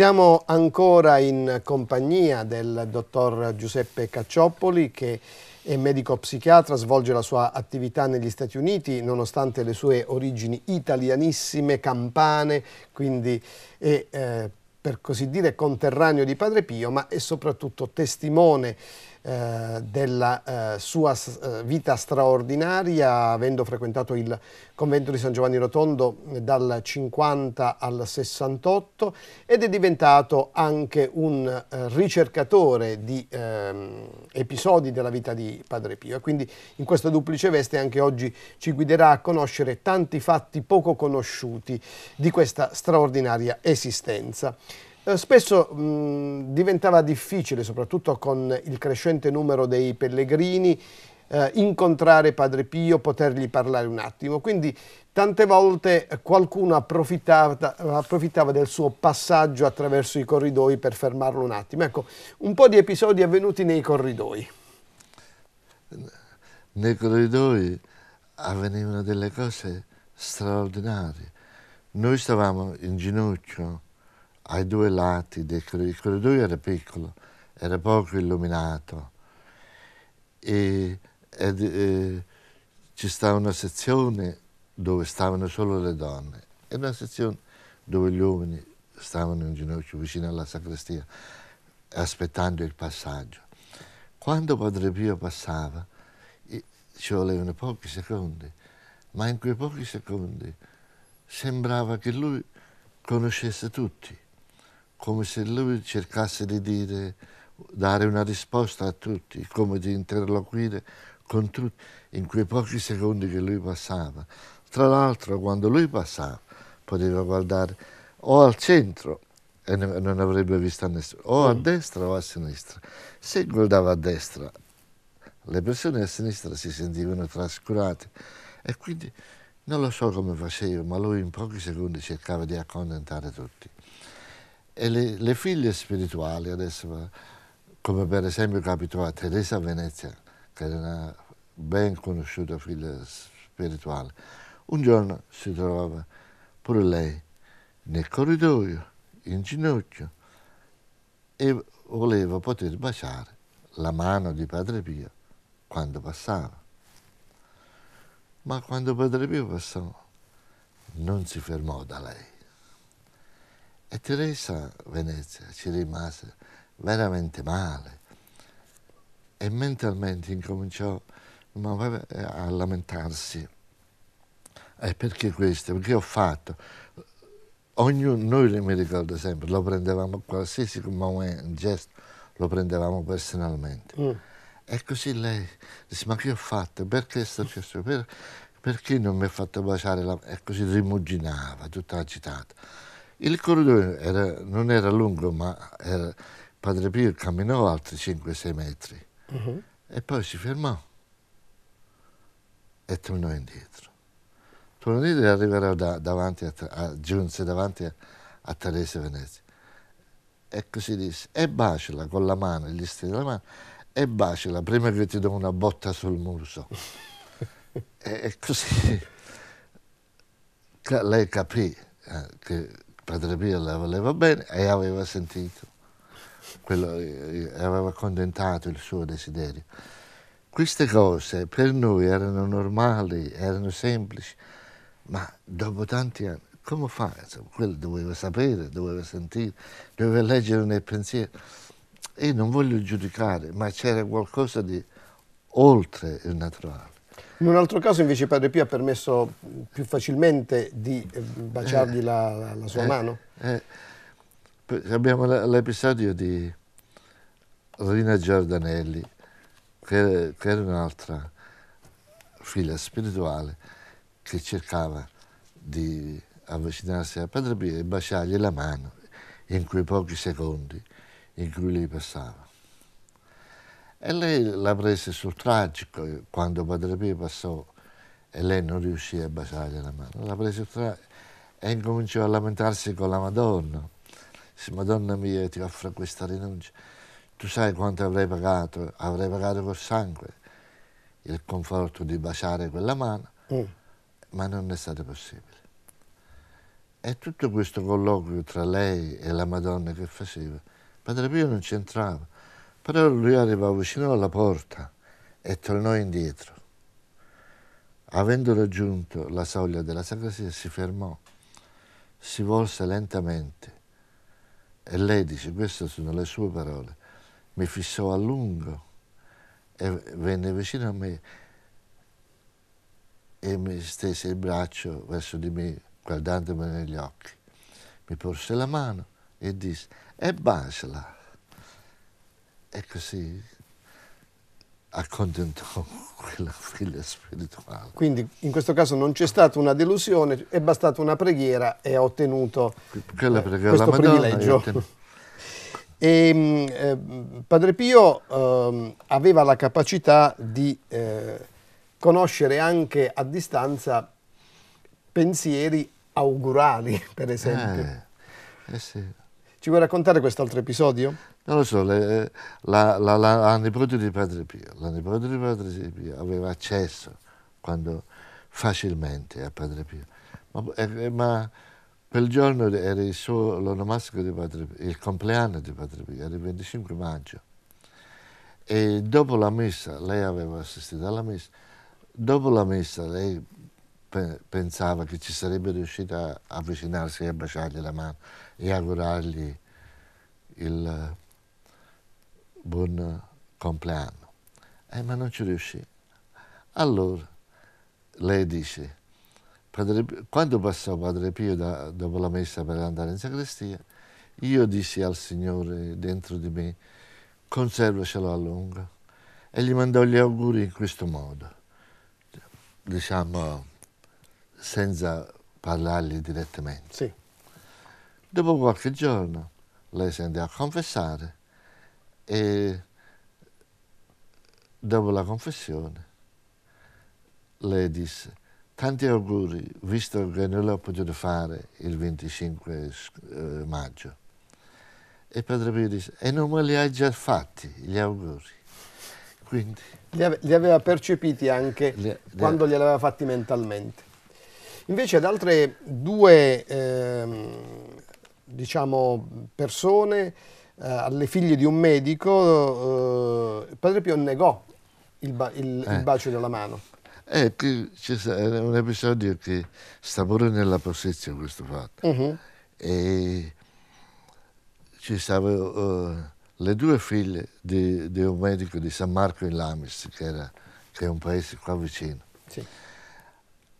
Siamo ancora in compagnia del dottor Giuseppe Caccioppoli che è medico psichiatra, svolge la sua attività negli Stati Uniti nonostante le sue origini italianissime, campane, quindi è eh, per così dire conterraneo di Padre Pio ma è soprattutto testimone eh, della eh, sua eh, vita straordinaria, avendo frequentato il convento di San Giovanni Rotondo mm, dal 50 al 68 ed è diventato anche un ricercatore di ehm, episodi della vita di Padre Pio. E quindi in questa duplice veste anche oggi ci guiderà a conoscere tanti fatti poco conosciuti di questa straordinaria esistenza. Eh, spesso mh, diventava difficile, soprattutto con il crescente numero dei pellegrini, eh, incontrare Padre Pio, potergli parlare un attimo. Quindi tante volte eh, qualcuno approfittava, approfittava, del suo passaggio attraverso i corridoi per fermarlo un attimo. Ecco, un po' di episodi avvenuti nei corridoi. Nei corridoi avvenivano delle cose straordinarie. Noi stavamo in ginocchio ai due lati, del, corridoio era piccolo, era poco illuminato e, ed, eh, ci stava una sezione dove stavano solo le donne e una sezione dove gli uomini stavano in ginocchio vicino alla sacrestia aspettando il passaggio. Quando Padre Pio passava ci volevano pochi secondi, ma in quei pochi secondi sembrava che lui conoscesse tutti come se lui cercasse di dire, dare una risposta a tutti, come di interloquire con tutti in quei pochi secondi che lui passava. Tra l'altro quando lui passava poteva guardare o al centro e non avrebbe visto nessuno, o a mm. destra o a sinistra. Se guardava a destra, le persone a sinistra si sentivano trascurate e quindi non lo so come faceva, ma lui in pochi secondi cercava di accontentare tutti e le, le figlie spirituali adesso, come per esempio capitò a Teresa Venezia, che era una ben conosciuta figlia spirituale, un giorno si trovava pure lei nel corridoio, in ginocchio, e voleva poter baciare la mano di Padre Pio quando passava. Ma quando Padre Pio passò, non si fermò da lei. E Teresa Venezia ci rimase veramente male e mentalmente incominciò a lamentarsi. E perché questo? Perché ho fatto? Ognuno, noi mi ricordo sempre, lo prendevamo qualsiasi momento, gesto, lo prendevamo personalmente. Mm. E così lei disse, ma che ho fatto? Perché è successo? Per, perché non mi ha fatto baciare la... E così rimuginava, tutta agitata. Il corridoio era, non era lungo, ma era, Padre Pio camminò altri 5-6 metri uh-huh. e poi si fermò e tornò indietro. Tornò indietro e arriverò da, davanti a, a, giunse davanti a, a Teresa Venezia. E così disse, e baciala con la mano, gli stese la mano, e baciala prima che ti do una botta sul muso. e, e, così lei capì eh, che Padre Pio la voleva bene e aveva sentito, quello, aveva accontentato il suo desiderio. Queste cose per noi erano normali, erano semplici, ma dopo tanti anni, come fa? Quello doveva sapere, doveva sentire, doveva leggere nei pensieri. Io non voglio giudicare, ma c'era qualcosa di oltre il naturale. In un altro caso invece Padre Pio ha permesso più facilmente di eh, baciargli eh, la, la, sua eh, mano? Eh, abbiamo l'episodio di Rina Giordanelli, che, che era un'altra figlia spirituale che cercava di avvicinarsi a Padre Pio e baciargli la mano in quei pochi secondi in cui lui passava. E lei la prese sul tragico eh, quando Padre Pio passò e lei non riuscì a baciargli la mano. La prese sul tragico e incominciò a lamentarsi con la Madonna. Se Madonna mia, ti offro questa rinuncia. Tu sai quanto avrei pagato? Avrei pagato col sangue il conforto di baciare quella mano, mm. ma non è stato possibile. E tutto questo colloquio tra lei e la Madonna che faceva, Padre Pio non c'entrava però lui arrivò vicino alla porta e tornò indietro. Avendo raggiunto la soglia della sagrestia si fermò, si volse lentamente e lei dice, queste sono le sue parole, mi fissò a lungo e venne vicino a me e mi stese il braccio verso di me guardandomi negli occhi. Mi porse la mano e disse, e baciala e così accontentò quella figlia spirituale. Quindi in questo caso non c'è stata una delusione, è bastata una preghiera e ha ottenuto quella eh, preghiera, eh, questo privilegio. E, mm, eh, Padre Pio eh, aveva la capacità di eh, conoscere anche a distanza pensieri augurali, per esempio. Eh, eh sì. Ci vuoi raccontare quest'altro episodio? Non lo so, le, la, la, la, la nipote di Padre Pio, la nipote di Padre Pio aveva accesso quando, facilmente a Padre Pio, ma, eh, eh ma quel giorno era il suo l'onomastico di Padre Pio, il compleanno di Padre Pio, era il 25 maggio. E dopo la messa, lei aveva assistito alla messa, dopo la messa lei pe pensava che ci sarebbe riuscita a avvicinarsi e a baciargli la mano e augurargli il buon compleanno. Eh, ma non ci riuscì. Allora lei dice, padre, quando passò Padre Pio da, dopo la messa per andare in sacrestia, io dissi al Signore dentro di me, conservacelo a lungo. E gli mandò gli auguri in questo modo, diciamo senza parlargli direttamente. Sì. Dopo qualche giorno lei si andò a confessare e dopo la confessione lei disse tanti auguri visto che non l'ho potuto fare il 25 eh, maggio. E Padre Pio disse e non me li hai già fatti gli auguri. Quindi, li, ave li aveva percepiti anche li, quando li aveva fatti mentalmente. Invece ad altre due ehm, diciamo, persone, eh, alle figlie di un medico, eh, Padre Pio negò il, ba il, eh. il bacio della mano. Eh, eh è un episodio che sta pure nella possessione questo fatto. Uh -huh. E ci stavano uh, eh, le due figlie di, di, un medico di San Marco in Lamis, che, era, che è un paese qua vicino. Sì.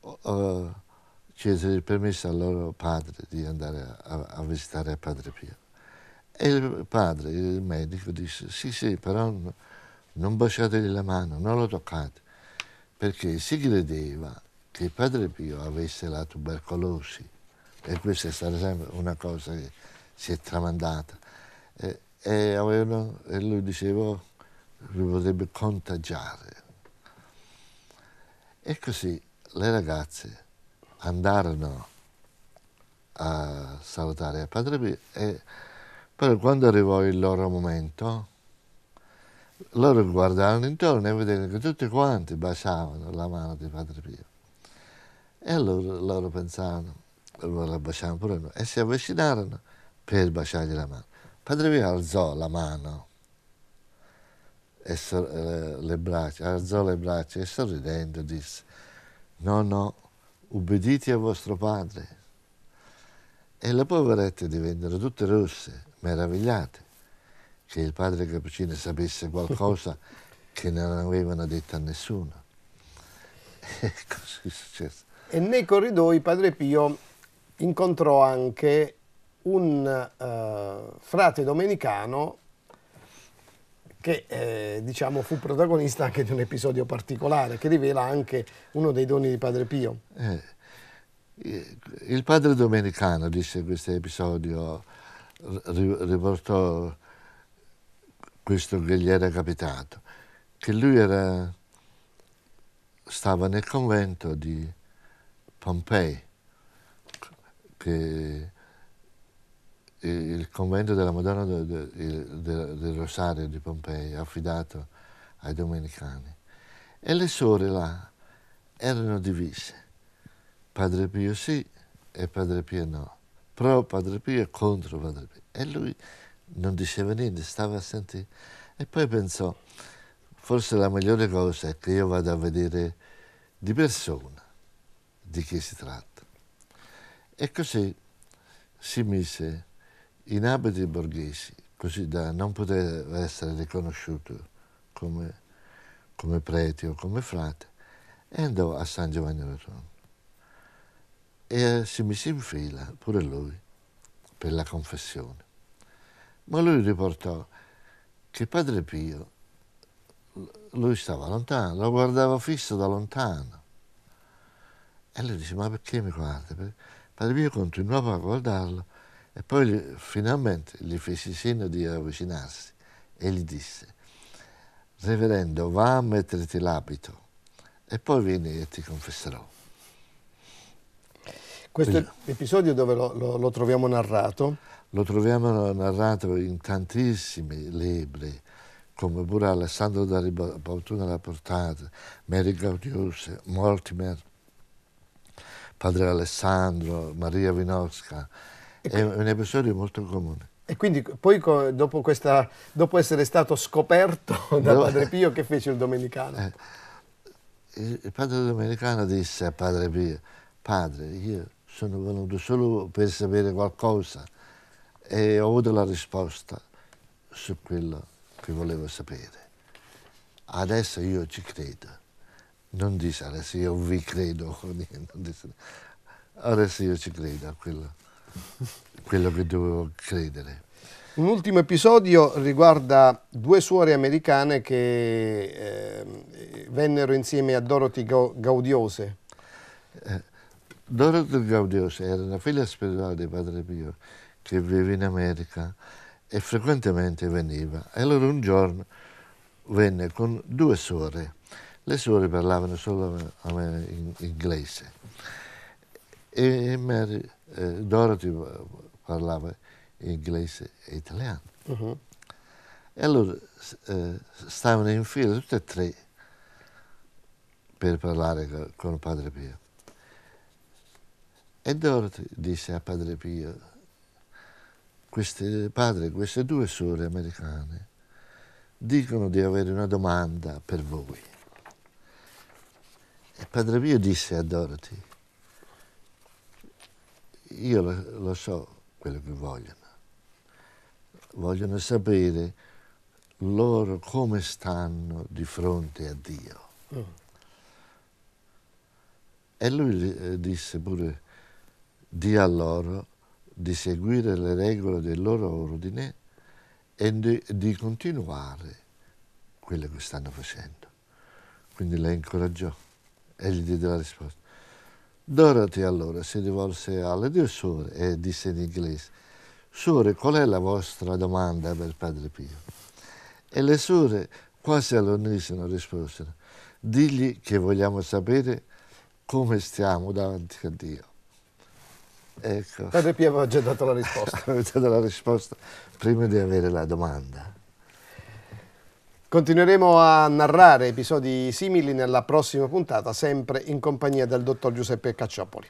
Uh, chiesero il permesso al loro padre di andare a, a visitare Padre Pio. E il padre, il medico, disse, sì, sì, però non baciategli la mano, non lo toccate, perché si credeva che Padre Pio avesse la tubercolosi e questa è stata sempre una cosa che si è tramandata. E, e, avevano, e lui diceva che oh, potrebbe contagiare. E così le ragazze andarono a salutare Padre Pio e però quando arrivò il loro momento, loro guardarono intorno e vedevano che tutti quanti baciavano la mano di Padre Pio. E allora loro pensarono, allora la baciamo pure noi, e si avvicinarono per baciargli la mano. Padre Pio alzò la mano e so, eh, le braccia, alzò le braccia e sorridendo disse, no, no, ubbidite a vostro padre. E le poverette divennero tutte rosse, meravigliate, che il padre Cappuccino sapesse qualcosa che non avevano detto a nessuno. E così è successo. E nei corridoi Padre Pio incontrò anche un uh, frate domenicano che eh, diciamo, fu protagonista anche di un episodio particolare che rivela anche uno dei doni di Padre Pio. Eh, eh il padre domenicano disse questo episodio riportò questo che gli era capitato, che lui era, stava nel convento di Pompei, che il convento della Madonna del, del, del Rosario di Pompei, affidato ai domenicani. E le sore là erano divise, Padre Pio sì e Padre Pio no, pro Padre Pio e contro Padre Pio. E lui non diceva niente, stava a sentire. E poi pensò, forse la migliore cosa è che io vada a vedere di persona di chi si tratta. E così si mise in abiti borghesi, così da non poter essere riconosciuto come, come prete o come frate, e andò a San Giovanni Rotondo. E eh, si mise in fila pure lui per la confessione. Ma lui riportò che Padre Pio, lui stava lontano, lo guardava fisso da lontano. E lui dice, ma perché mi guardi? Padre Pio continuava a guardarlo e poi finalmente gli fece segno di avvicinarsi e gli disse, Reverendo, va a metterti l'abito e poi vieni e ti confesserò. Questo Quindi, episodio dove lo, lo, lo, troviamo narrato? Lo troviamo narrato in tantissimi libri, come pure Alessandro da Ribautuna l'ha portato, Mary Gaudius, Mortimer, Padre Alessandro, Maria Vinosca è un episodio molto comune. E quindi poi dopo, questa, dopo essere stato scoperto da Do... Padre Pio, che fece il Domenicano? Eh, il Padre Domenicano disse a Padre Pio, Padre, io sono venuto solo per sapere qualcosa e ho avuto la risposta su quello che volevo sapere. Adesso io ci credo. Non dice adesso io vi credo, adesso io ci credo a quello quello che devo credere. Un ultimo episodio riguarda due suore americane che eh, vennero insieme a Dorothy Gaudiose. Eh, Dorothy Gaudiose era una figlia spirituale di Padre mio che vive in America e frequentemente veniva. E allora un giorno venne con due suore. Le suore parlavano solo inglese. E Mary eh, Dorothy eh, parlava inglese e italiano. Uh-huh. E allora eh, stavano in fila tutte e tre per parlare con Padre Pio. E Dorothy disse a Padre Pio, questi, padre, queste due sore americane dicono di avere una domanda per voi. E Padre Pio disse a Dorothy, io lo, lo so quello che vogliono. Vogliono sapere loro come stanno di fronte a Dio. Mm. E lui eh, disse pure, di a loro di seguire le regole del loro ordine e di, di continuare quello che stanno facendo. Quindi la incoraggiò e gli diede la risposta. Dorothy allora si rivolse alle due suore e disse in inglese, Sore, qual è la vostra domanda per Padre Pio? E le suore, quasi all'unisono, risposero, digli che vogliamo sapere come stiamo davanti a Dio. Ecco. Padre Pio aveva già dato la risposta. aveva già dato la risposta prima di avere la domanda. Continueremo a narrare episodi simili nella prossima puntata, sempre in compagnia del dottor Giuseppe Cacciopoli.